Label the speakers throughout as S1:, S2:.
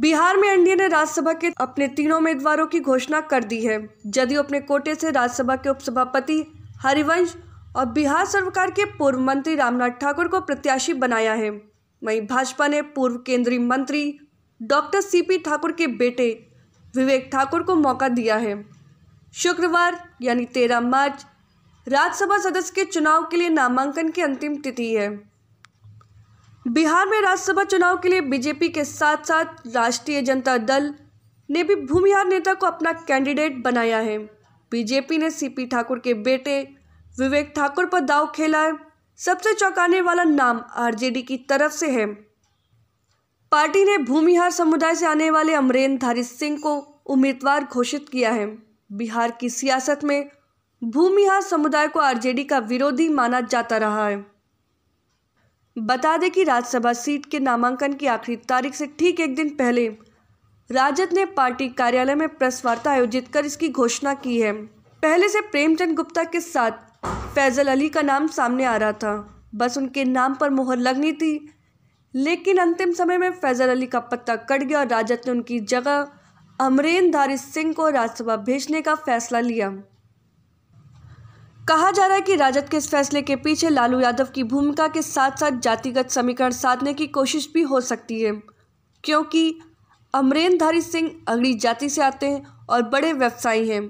S1: बिहार में एनडीए ने राज्यसभा के अपने तीनों उम्मीदवारों की घोषणा कर दी है जदयू अपने कोटे से राज्यसभा के उपसभापति हरिवंश और बिहार सरकार के पूर्व मंत्री रामनाथ ठाकुर को प्रत्याशी बनाया है वहीं भाजपा ने पूर्व केंद्रीय मंत्री डॉक्टर सीपी ठाकुर के बेटे विवेक ठाकुर को मौका दिया है शुक्रवार यानी तेरह मार्च राज्यसभा सदस्य के चुनाव के लिए नामांकन की अंतिम तिथि है बिहार में राज्यसभा चुनाव के लिए बीजेपी के साथ साथ राष्ट्रीय जनता दल ने भी भूमिहार नेता को अपना कैंडिडेट बनाया है बीजेपी ने सीपी ठाकुर के बेटे विवेक ठाकुर पर दाव खेला है सबसे चौंकाने वाला नाम आरजेडी की तरफ से है पार्टी ने भूमिहार समुदाय से आने वाले धारी सिंह को उम्मीदवार घोषित किया है बिहार की सियासत में भूमिहार समुदाय को आरजेडी का विरोधी माना जाता रहा है बता दें कि राज्यसभा सीट के नामांकन की आखिरी तारीख से ठीक एक दिन पहले राजद ने पार्टी कार्यालय में प्रेस वार्ता आयोजित कर इसकी घोषणा की है पहले से प्रेमचंद गुप्ता के साथ फैजल अली का नाम सामने आ रहा था बस उनके नाम पर मोहर लगनी थी लेकिन अंतिम समय में फैजल अली का पत्ता कट गया और राजद ने उनकी जगह अमरेन धारी सिंह को राज्यसभा भेजने का फैसला लिया कहा जा रहा है कि राजद के इस फैसले के पीछे लालू यादव की भूमिका के साथ साथ जातिगत समीकरण साधने की कोशिश भी हो सकती है क्योंकि अमरेंद्रधारी सिंह अगली जाति से आते हैं और बड़े व्यवसायी हैं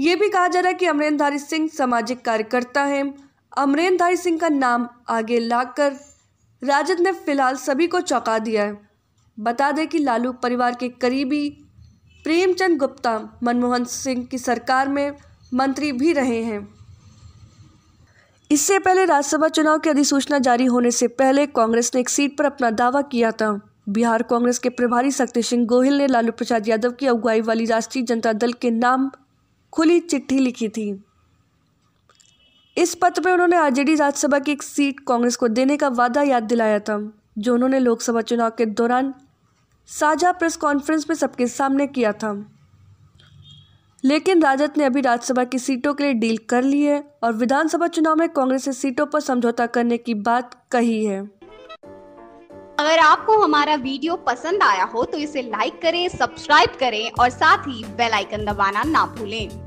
S1: ये भी कहा जा रहा है कि अमरेंद्रधारी सिंह सामाजिक कार्यकर्ता हैं अमरेंद्रधारी सिंह का नाम आगे लाकर राजद ने फिलहाल सभी को चौंका दिया है बता दें कि लालू परिवार के करीबी प्रेमचंद गुप्ता मनमोहन सिंह की सरकार में मंत्री भी रहे हैं इससे पहले राज्यसभा चुनाव की अधिसूचना जारी होने से पहले कांग्रेस ने एक सीट पर अपना दावा किया था बिहार कांग्रेस के प्रभारी शक्ति सिंह गोहिल ने लालू प्रसाद यादव की अगुवाई वाली राष्ट्रीय जनता दल के नाम खुली चिट्ठी लिखी थी इस पत्र में उन्होंने आरजेडी राज्यसभा की एक सीट कांग्रेस को देने का वादा याद दिलाया था जो उन्होंने लोकसभा चुनाव के दौरान साझा प्रेस कॉन्फ्रेंस में सबके सामने किया था लेकिन राजद ने अभी राज्यसभा की सीटों के लिए डील कर ली है और विधानसभा चुनाव में कांग्रेस से सीटों पर समझौता करने की बात कही है अगर आपको हमारा वीडियो पसंद आया हो तो इसे लाइक करें सब्सक्राइब करें और साथ ही बेल आइकन दबाना ना भूलें